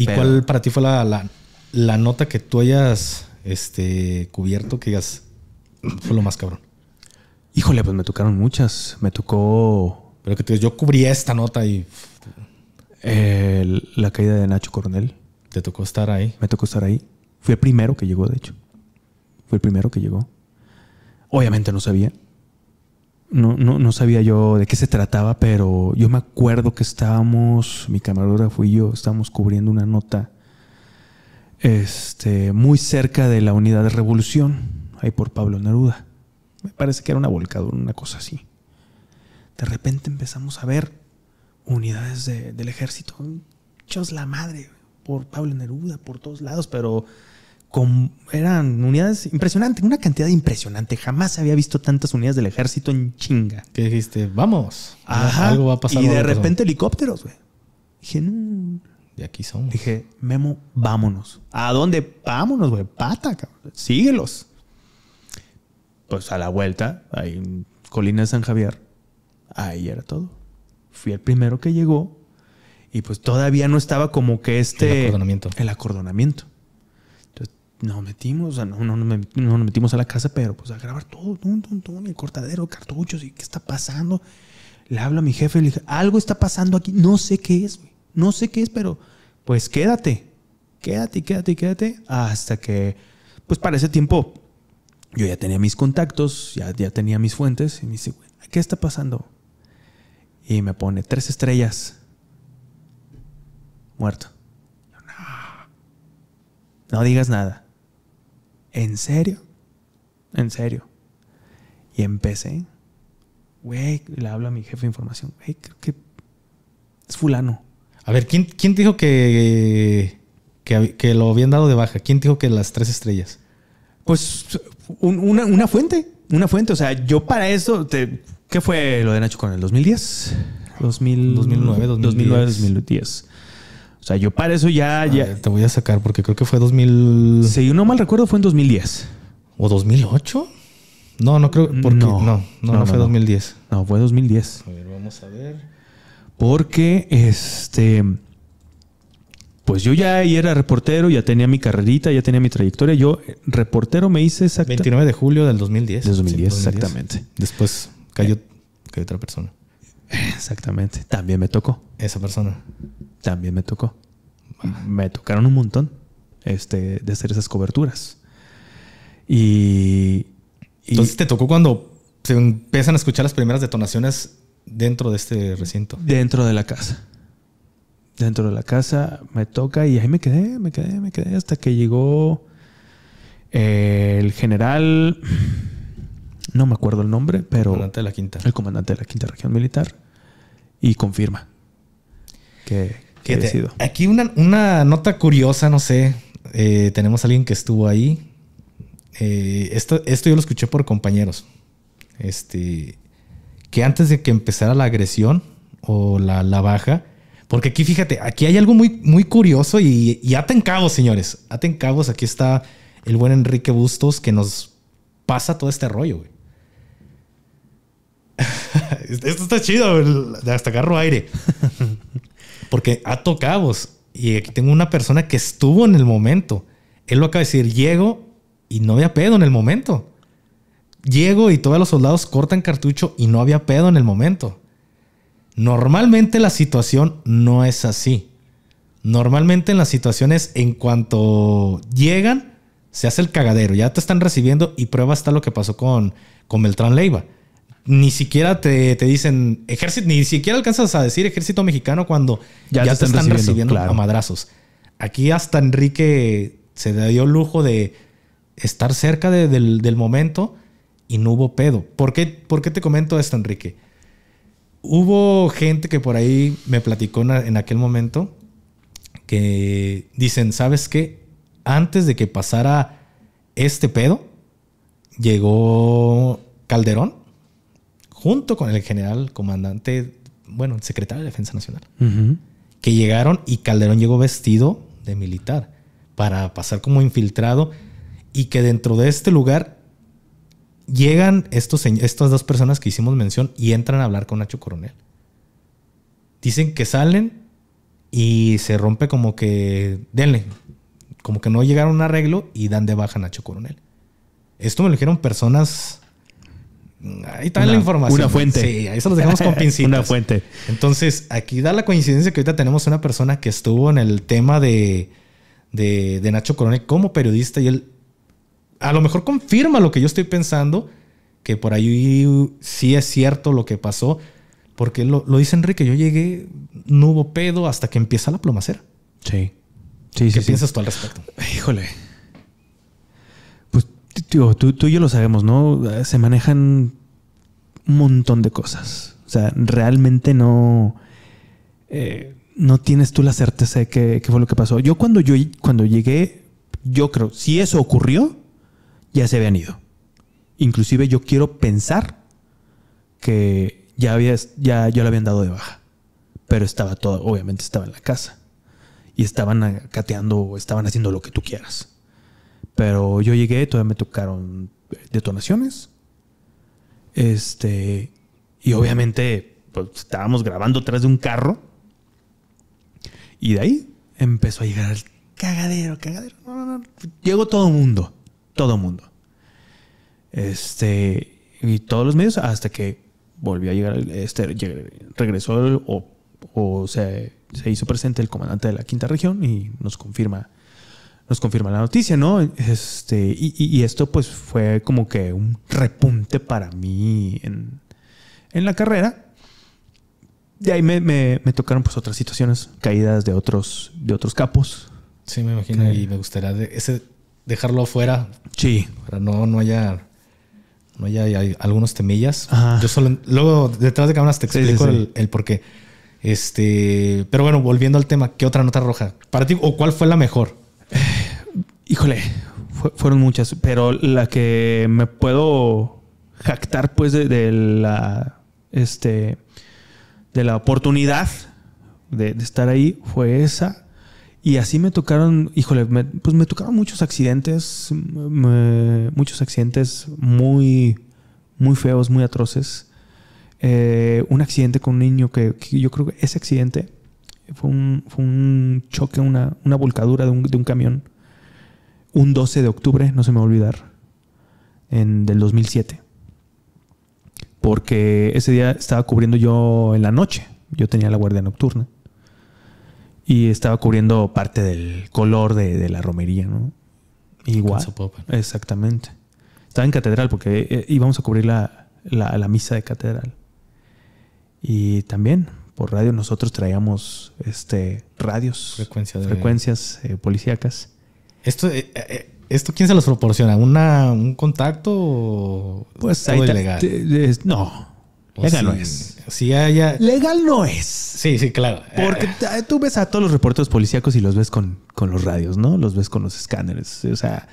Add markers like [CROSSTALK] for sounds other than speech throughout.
¿Y cuál para ti fue la, nota que tú hayas este, cubierto que digas fue lo más cabrón? Híjole, pues me tocaron muchas. Me tocó. Pero que yo cubrí esta nota y. Eh, la caída de Nacho Coronel. ¿Te tocó estar ahí? Me tocó estar ahí. Fui el primero que llegó, de hecho. Fue el primero que llegó. Obviamente no sabía no, no, no, sabía yo de qué se trataba, pero yo me acuerdo que estábamos, mi camarógrafo y yo, estábamos cubriendo una nota este, muy cerca de la unidad de revolución, ahí por Pablo Neruda. Me parece que era una volcadura, una cosa así. De repente empezamos a ver unidades del ejército. Chos la madre, por Pablo Neruda, por todos lados, pero eran unidades impresionantes, una cantidad impresionante. Jamás había visto tantas unidades del ejército en chinga. Que dijiste, vamos, algo va a pasar. Y de repente helicópteros, güey. Dije, De aquí somos. Dije, Memo, vámonos. ¿A dónde? Vámonos, güey. Pata, cabrón. Síguelos. Pues a la vuelta, ahí en Colina de San Javier. Ahí era todo. Fui el primero que llegó. Y pues todavía no estaba como que este. El acordonamiento. El acordonamiento. No metimos, o sea, no, no, nos metimos a la casa, pero pues a grabar todo, el cortadero, cartuchos, y qué está pasando. Le hablo a mi jefe, le dije, algo está pasando aquí, no sé qué es, no sé qué es, pero pues quédate, quédate, quédate, quédate, hasta que, pues para ese tiempo, yo ya tenía mis contactos, ya, ya tenía mis fuentes, y me dice, ¿qué está pasando? Y me pone tres estrellas, muerto. No digas nada. ¿en serio? ¿En serio? Y empecé, güey, le hablo a mi jefe de información, güey, creo que es fulano. A ver, ¿quién, quién dijo que, que, lo habían dado de baja? ¿Quién dijo que las tres estrellas? Pues una, fuente, una fuente. O sea, yo para eso, ¿qué fue lo de Nacho con el 2010? 2000, 2009, 2010. 2009, 2010. O sea, yo para eso ya, te voy a sacar porque creo que fue 2000... Si no mal recuerdo fue en 2010. ¿O 2008? No, no creo, porque no, no, no, no, fue 2010. No, fue 2010. A ver, vamos a ver. Porque, este, pues yo ya era reportero, ya tenía mi carrerita, ya tenía mi trayectoria. Yo eh, reportero me hice exactamente. 29 de julio del 2010. Del 2010, exactamente. Después cayó, eh. cayó otra persona. Exactamente. También me tocó. Esa persona. También me tocó. Me tocaron un montón este, de hacer esas coberturas. Y, Entonces te tocó cuando se empiezan a escuchar las primeras detonaciones dentro de este recinto. Dentro de la casa. Dentro de la casa me toca y ahí me quedé, me quedé, me quedé hasta que llegó eh, el general, no me acuerdo el nombre, pero... El comandante de la quinta región militar y confirma que, que Aquí una, nota curiosa, no sé. Eh, tenemos a alguien que estuvo ahí. Eh, esto, esto yo lo escuché por compañeros. Este, que antes de que empezara la agresión o la, baja, porque aquí fíjate, aquí hay algo muy, muy curioso y, y aten cabos, señores. Aten cabos, aquí está el buen Enrique Bustos que nos pasa todo este rollo, güey. [LAUGHS] esto está chido, hasta agarro aire. [LAUGHS] Porque ha tocado Y aquí tengo una persona que estuvo en el momento. Él lo acaba de decir, llego y no había pedo en el momento. Llego y todos los soldados cortan cartucho y no había pedo en el momento. Normalmente la situación no es así. Normalmente en las situaciones en cuanto llegan, se hace el cagadero. Ya te están recibiendo y prueba está lo que pasó con, con Beltrán Leiva ni siquiera te, dicen ejército, ni siquiera alcanzas a decir ejército mexicano cuando ya, te están, recibiendo, a madrazos. Aquí hasta Enrique se dio el lujo de estar cerca del, momento y no hubo pedo. ¿Por ¿Por qué te comento esto, Enrique? Hubo gente que por ahí me platicó en aquel momento que dicen, ¿sabes qué? Antes de que pasara este pedo, llegó Calderón junto con el general comandante, bueno, el secretario de Defensa Nacional, que llegaron y Calderón llegó vestido de militar para pasar como infiltrado y que dentro de este lugar llegan estos, estas dos personas que hicimos mención y entran a hablar con Nacho Coronel. Dicen que salen y se rompe como que, denle, como que no llegaron a arreglo y dan de baja a Nacho Coronel. Esto me lo dijeron personas Ahí está la información. Una fuente. Sí, ahí se los dejamos con [LAUGHS] pincitas. una fuente. Entonces, aquí da la coincidencia que ahorita tenemos una persona que estuvo en el tema de, Nacho Coronel como periodista y él a lo mejor confirma lo que yo estoy pensando, que por ahí sí es cierto lo que pasó, porque lo, dice Enrique, yo llegué, no hubo pedo hasta que empieza la plomacera. Sí. sí ¿Qué piensas tú al respecto? Híjole tú, y yo lo sabemos, ¿no? Eh, se manejan un montón de cosas. O sea, realmente no. Eh, no tienes tú la certeza de qué, fue lo que pasó. Yo cuando, yo cuando llegué, yo creo, si eso ocurrió, ya se habían ido. Inclusive yo quiero pensar que ya, había, ya, ya lo habían dado de baja. Pero estaba todo, obviamente estaba en la casa. Y estaban cateando, estaban haciendo lo que tú quieras. Pero yo llegué, todavía me tocaron detonaciones. Este. Y obviamente, pues, estábamos grabando atrás de un carro. Y de ahí empezó a llegar el cagadero, cagadero. No, Llegó todo el mundo. Todo el mundo. Este. Y todos los medios hasta que volvió a llegar. Este, regresó o, se hizo presente el comandante de la quinta región y nos confirma nos confirma la noticia, ¿no? Este, y, esto pues fue como que un repunte para mí en, la carrera. De ahí me, tocaron pues otras situaciones, caídas de otros, de otros capos. Sí, me imagino, y me gustaría ese dejarlo afuera. Sí. Para no, no haya no haya, algunos temillas. Yo solo luego detrás de cámaras te explico El, el por qué. Este, pero bueno, volviendo al tema, ¿qué otra nota roja? Para ti, o cuál fue la mejor? Híjole, fueron muchas, pero la que me puedo jactar pues de, la este de la oportunidad de, estar ahí fue esa. Y así me tocaron, híjole, pues me tocaron muchos accidentes, muchos accidentes muy, muy feos, muy atroces. Eh, un accidente con un niño que, yo creo que ese accidente fue un, fue un choque, una, una volcadura de de un camión un 12 de octubre, no se me va a olvidar, en, del 2007. Porque ese día estaba cubriendo yo en la noche. Yo tenía la guardia nocturna. Y estaba cubriendo parte del color de, la romería, ¿no? Igual. Exactamente. Estaba en catedral porque eh, eh, íbamos a cubrir la, la, misa de catedral. Y también por radio nosotros traíamos este, radios, de... frecuencias eh, policíacas esto, eh, eh, ¿Esto quién se los proporciona? ¿Una, ¿Un contacto pues todo ilegal? no. legal no es. Si haya... Legal no es. Sí, sí, claro. Porque eh, tú ves a todos los reportes policíacos y los ves con, los radios, ¿no? Los ves con los escáneres. O sea,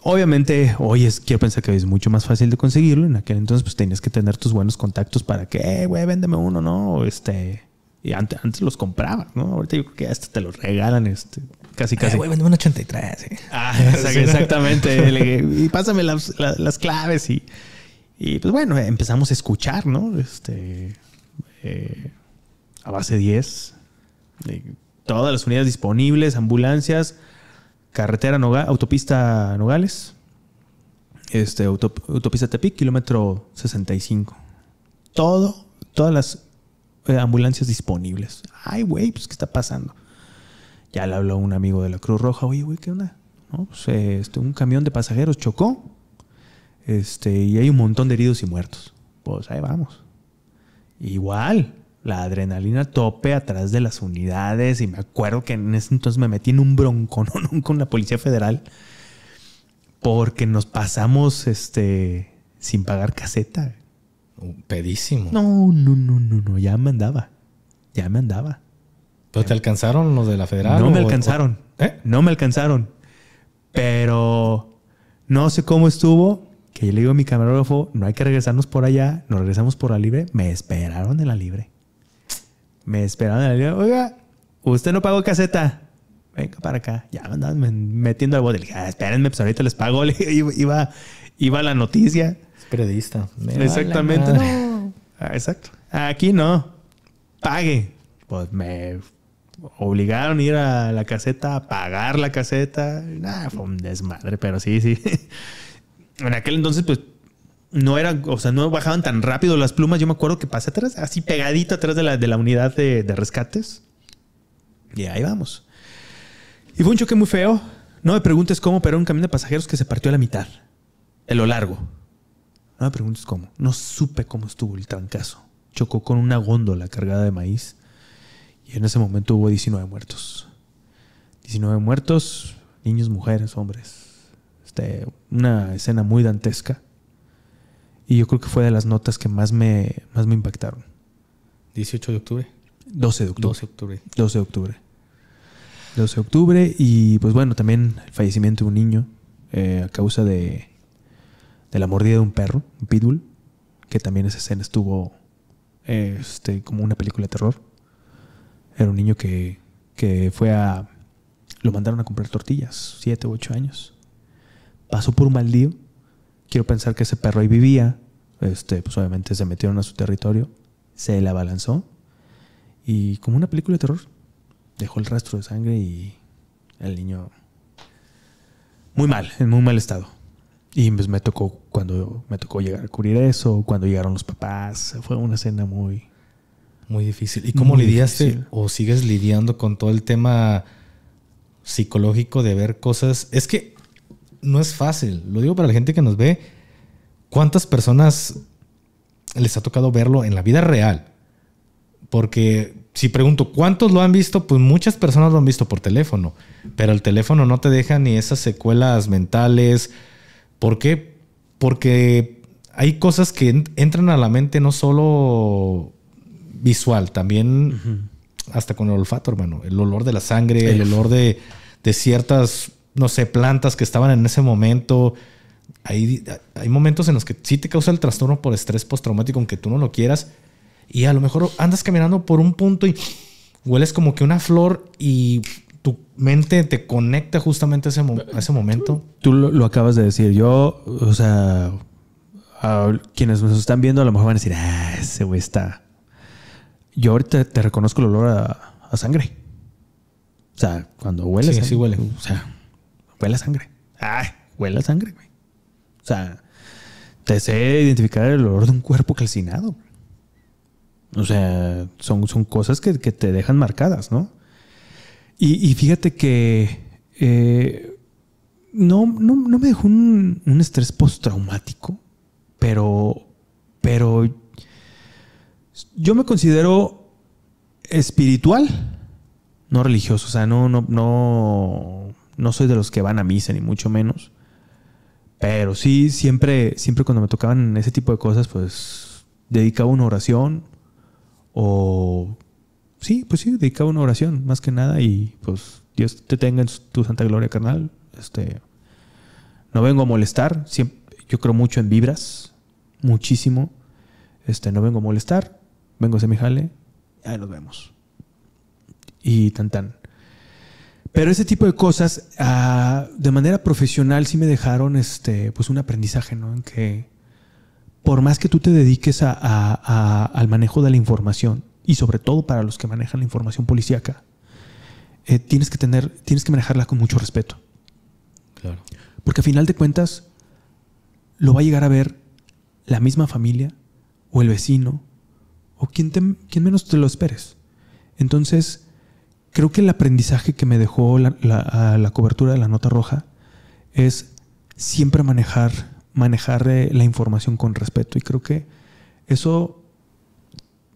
obviamente hoy es, quiero pensar que es mucho más fácil de conseguirlo. En aquel entonces pues tenías que tener tus buenos contactos para que, güey, véndeme uno, ¿no? Este y antes, antes los compraba, ¿no? Ahorita yo creo que hasta te los regalan, este, casi, casi. Güey, vendeme un 83. ¿eh? Ah, [LAUGHS] exactamente. y pásame las, claves y, y, pues bueno, empezamos a escuchar, ¿no? Este, eh, a base 10. todas las unidades disponibles, ambulancias, carretera autopista Nogales, este, autopista Tepic, kilómetro 65. Todo, todas las eh, ambulancias disponibles. Ay, güey, pues, ¿qué está pasando? Ya le habló un amigo de la Cruz Roja, oye, güey, ¿qué onda? Pues, este, un camión de pasajeros chocó este, y hay un montón de heridos y muertos. Pues ahí vamos. Igual, la adrenalina tope atrás de las unidades y me acuerdo que en ese entonces me metí en un bronco [LAUGHS] con la Policía Federal porque nos pasamos este, sin pagar caseta. Uh, pedísimo. No, no, no, no, no. Ya me andaba. Ya me andaba. ¿Pero te alcanzaron los de la federal? No me alcanzaron. ¿Eh? No me alcanzaron. Pero no sé cómo estuvo. Que yo le digo a mi camarógrafo, no hay que regresarnos por allá, nos regresamos por la libre. Me esperaron en la libre. Me esperaron en la libre. Oiga, usted no pagó caseta. Venga para acá. Ya me metiendo el bote. Le ah, espérenme, pues ahorita les pago. [LAUGHS] iba, iba la noticia periodista. Exactamente. [LAUGHS] Ah, exacto. Aquí no. Pague. Pues me obligaron a ir a la caseta, a pagar la caseta. fue un desmadre, pero sí, sí. [LAUGHS] en aquel entonces, pues, no era o sea, no bajaban tan rápido las plumas. Yo me acuerdo que pasé atrás, así pegadito atrás de la, unidad de, rescates. Y ahí vamos. Y fue un choque muy feo. No me preguntes cómo, pero un camión de pasajeros que se partió a la mitad. en lo largo. No me preguntes cómo. No supe cómo estuvo el trancazo. Chocó con una góndola cargada de maíz y en ese momento hubo 19 muertos. 19 muertos, niños, mujeres, hombres. Este, una escena muy dantesca. Y yo creo que fue de las notas que más me, más me impactaron. 18 de octubre. 12 de octubre. 12 de octubre. 12 de octubre. 12 de octubre y pues bueno, también el fallecimiento de un niño eh, a causa de, de la mordida de un perro, un pitbull, que también esa escena estuvo eh. este, como una película de terror. Era un niño que, fue a... Lo mandaron a comprar tortillas, siete u ocho años. Pasó por un día Quiero pensar que ese perro ahí vivía. Este, pues obviamente se metieron a su territorio. Se la abalanzó. Y como una película de terror, dejó el rastro de sangre y el niño... Muy mal, en muy mal estado. Y pues me tocó cuando me tocó llegar a cubrir eso, cuando llegaron los papás, fue una escena muy muy difícil. ¿Y cómo lidiaste o sigues lidiando con todo el tema psicológico de ver cosas? Es que no es fácil, lo digo para la gente que nos ve, ¿cuántas personas les ha tocado verlo en la vida real? Porque si pregunto cuántos lo han visto, pues muchas personas lo han visto por teléfono, pero el teléfono no te deja ni esas secuelas mentales, ¿Por qué? Porque hay cosas que entran a la mente no solo visual, también hasta con el olfato, hermano. El olor de la sangre, el, olor de, ciertas, no sé, plantas que estaban en ese momento. Hay, hay momentos en los que sí te causa el trastorno por estrés postraumático, aunque tú no lo quieras. Y a lo mejor andas caminando por un punto y hueles como que una flor y tu mente te conecta justamente a ese, ese momento. Tú lo, acabas de decir. Yo, o sea, quienes nos están viendo a lo mejor van a decir, ah, ese güey está. Yo ahorita te reconozco el olor a, sangre. O sea, cuando huele. Sí, huele. O sea, huele a sangre. Ah, huele a sangre, güey. O sea, te sé identificar el olor de un cuerpo calcinado. O sea, son, son cosas que te dejan marcadas, ¿no? Y, fíjate que eh, no, no, me dejó un, estrés postraumático, pero, pero yo me considero espiritual, no religioso. O sea, no, no, no, no soy de los que van a misa, ni mucho menos. Pero sí, siempre, siempre cuando me tocaban ese tipo de cosas, pues dedicaba una oración o sí, pues sí, dedicaba una oración más que nada y pues Dios te tenga en tu santa gloria, carnal. Este, no vengo a molestar, yo creo mucho en vibras, muchísimo. Este, no vengo a molestar, vengo a semejale, ahí nos vemos. Y tan tan. Pero ese tipo de cosas, ah, de manera profesional, sí me dejaron este, pues un aprendizaje, ¿no? En que por más que tú te dediques al manejo de la información, y sobre todo para los que manejan la información policíaca, eh, tienes, que tener, tienes que manejarla con mucho respeto. Claro. Porque a final de cuentas, lo va a llegar a ver la misma familia o el vecino o quien, menos te lo esperes. Entonces, creo que el aprendizaje que me dejó la, la, cobertura de la nota roja es siempre manejar, manejar eh, la información con respeto. Y creo que eso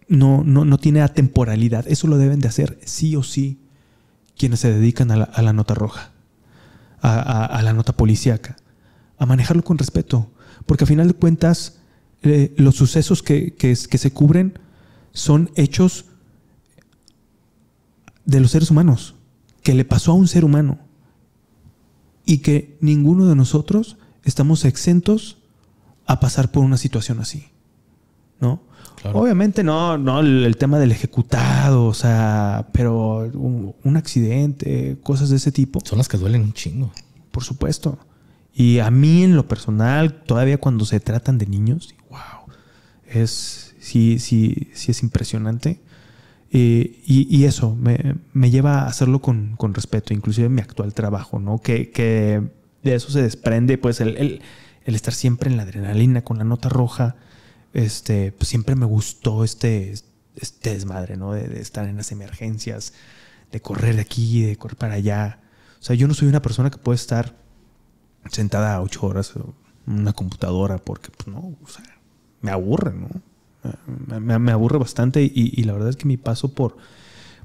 no, no, no tiene atemporalidad. Eso lo deben de hacer sí o sí quienes se dedican a la, nota roja, a, la nota policíaca, a manejarlo con respeto, porque a final de cuentas eh, los sucesos que, que, que se cubren son hechos de los seres humanos, que le pasó a un ser humano y que ninguno de nosotros estamos exentos a pasar por una situación así, ¿no? Obviamente no, no el, tema del ejecutado, o sea, pero un, accidente, cosas de ese tipo. Son las que duelen un chingo. Por supuesto. Y a mí en lo personal, todavía cuando se tratan de niños, wow, es, sí, sí, sí es impresionante. Eh, y, eso me, lleva a hacerlo con, respeto, inclusive en mi actual trabajo, ¿no? Que, que de eso se desprende pues el estar siempre en la adrenalina, con la nota roja este, pues, siempre me gustó este, este desmadre, ¿no? De, estar en las emergencias, de correr de aquí, de correr para allá. O sea, yo no soy una persona que puede estar sentada ocho horas en una computadora porque, pues no, o sea, me aburre, ¿no? Me, aburre bastante y, la verdad es que mi paso por,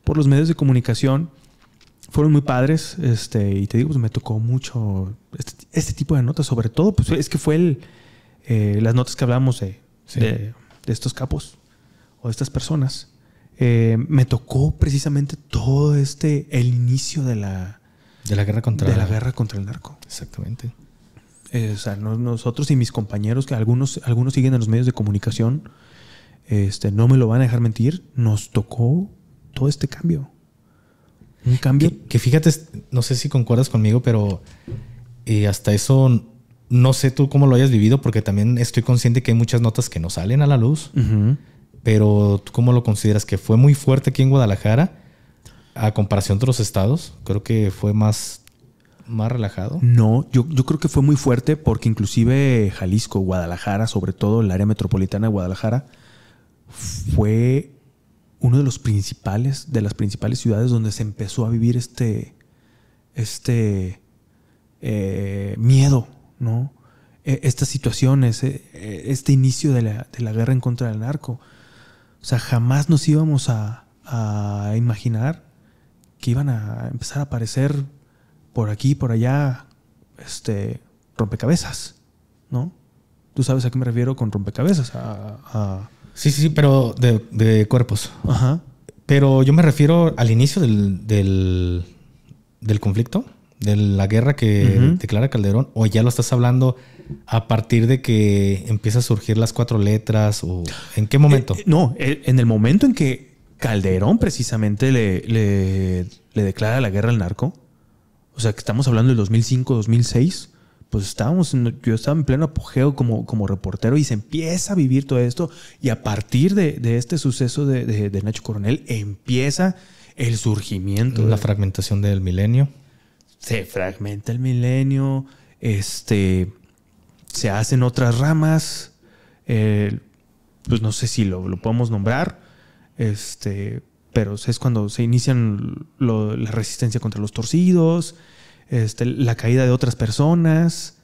por los medios de comunicación fueron muy padres, este, y te digo, pues me tocó mucho este, este tipo de notas, sobre todo, pues es que fue el, eh, las notas que hablamos de de, estos capos o de estas personas, eh, me tocó precisamente todo este, el inicio de la... De la guerra contra, la guerra contra el narco. Exactamente. Eh, o sea, nosotros y mis compañeros, que algunos, algunos siguen en los medios de comunicación, este, no me lo van a dejar mentir, nos tocó todo este cambio. Un cambio. Que, fíjate, no sé si concuerdas conmigo, pero y eh, hasta eso no sé tú cómo lo hayas vivido, porque también estoy consciente que hay muchas notas que no salen a la luz. Pero ¿tú cómo lo consideras? ¿Que fue muy fuerte aquí en Guadalajara a comparación de otros estados? Creo que fue más, más relajado. No, yo, yo creo que fue muy fuerte porque inclusive Jalisco, Guadalajara, sobre todo el área metropolitana de Guadalajara, fue uno de los principales, de las principales ciudades donde se empezó a vivir este, este eh, miedo ¿no? E, estas situaciones, e, e, este inicio de la, guerra en contra del narco. O sea, jamás nos íbamos a, imaginar que iban a empezar a aparecer por aquí, por allá, este, rompecabezas, ¿no? Tú sabes a qué me refiero con rompecabezas. A, Sí, sí, pero de, cuerpos. Ajá. Pero yo me refiero al inicio del, del conflicto de la guerra que declara Calderón, o ya lo estás hablando a partir de que empieza a surgir las cuatro letras, o en qué eh, momento? Eh, no, eh, en el momento en que Calderón precisamente le, le, declara la guerra al narco, o sea que estamos hablando del 2005, 2006, pues estábamos, yo estaba en pleno apogeo como, como reportero y se empieza a vivir todo esto, y a partir de, este suceso de, Nacho Coronel empieza el surgimiento. La fragmentación del milenio se fragmenta el milenio, este, se hacen otras ramas, eh, pues no sé si lo, podemos nombrar, este, pero es cuando se inician la resistencia contra los torcidos, este, la caída de otras personas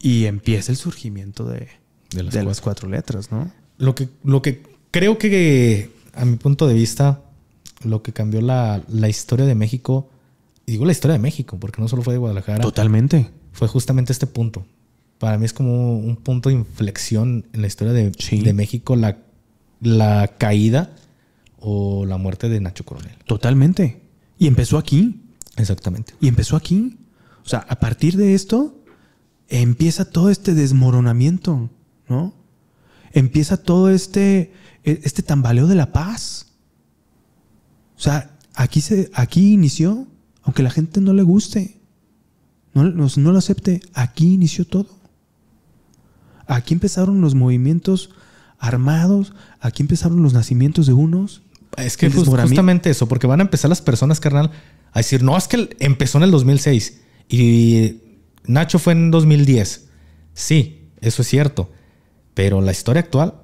y empieza el surgimiento de, las, cuatro. letras, ¿no? Lo que, lo que creo que, a mi punto de vista, lo que cambió la, la historia de México y digo la historia de México, porque no solo fue de Guadalajara. Totalmente. Fue justamente este punto. Para mí es como un punto de inflexión en la historia de, de México, la, la caída o la muerte de Nacho Coronel. Totalmente. Y empezó aquí. Exactamente. Y empezó aquí. O sea, a partir de esto empieza todo este desmoronamiento, ¿no? Empieza todo este, e, este tambaleo de la paz. O sea, aquí, se, aquí inició aunque la gente no le guste, no, lo acepte, aquí inició todo. Aquí empezaron los movimientos armados, aquí empezaron los nacimientos de unos. Es que justamente eso, porque van a empezar las personas, carnal, a decir, no, es que empezó en el 2006 y Nacho fue en 2010. Sí, eso es cierto, pero la historia actual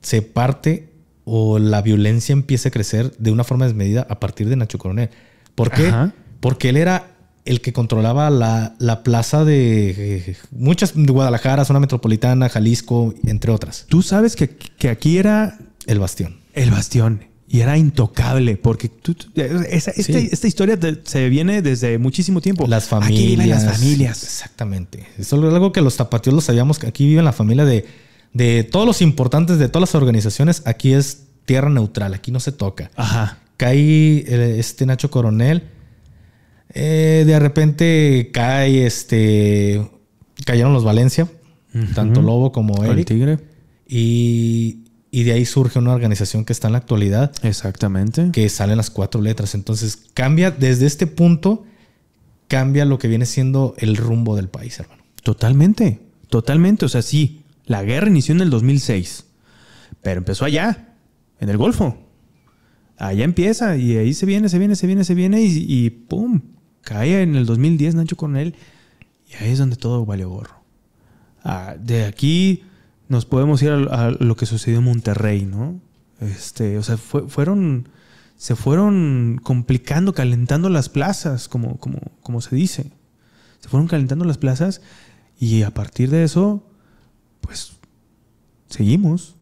se parte o la violencia empieza a crecer de una forma desmedida a partir de Nacho Coronel. ¿Por qué? porque él era el que controlaba la, plaza de muchas de Guadalajara, zona metropolitana, Jalisco, entre otras. Tú sabes que, aquí era... El bastión. El bastión. Y era intocable, porque tú, este, esta, historia se viene desde muchísimo tiempo. Las familias. Aquí viven las familias. Exactamente. es algo que los tapatíos lo sabíamos, que aquí viven la familia de, de todos los importantes, de todas las organizaciones. Aquí es tierra neutral, aquí no se toca. Ajá. Caí eh, este Nacho Coronel eh, de repente cae este. Cayeron los Valencia, tanto Lobo como El Tigre. Y, y, de ahí surge una organización que está en la actualidad. Exactamente. Que salen las cuatro letras. Entonces cambia, desde este punto, cambia lo que viene siendo el rumbo del país, hermano. Totalmente, totalmente. O sea, sí, la guerra inició en el 2006, pero empezó allá, en el Golfo allá empieza y ahí se viene, se viene, se viene, se viene y ¡pum! cae en el 2010 Nacho Coronel y ahí es donde todo valió gorro. Ah, de aquí nos podemos ir a, lo que sucedió en Monterrey, ¿no? Este, o sea, fueron, se fueron complicando, calentando las plazas, como, como, como se dice. Se fueron calentando las plazas y a partir de eso, pues, seguimos.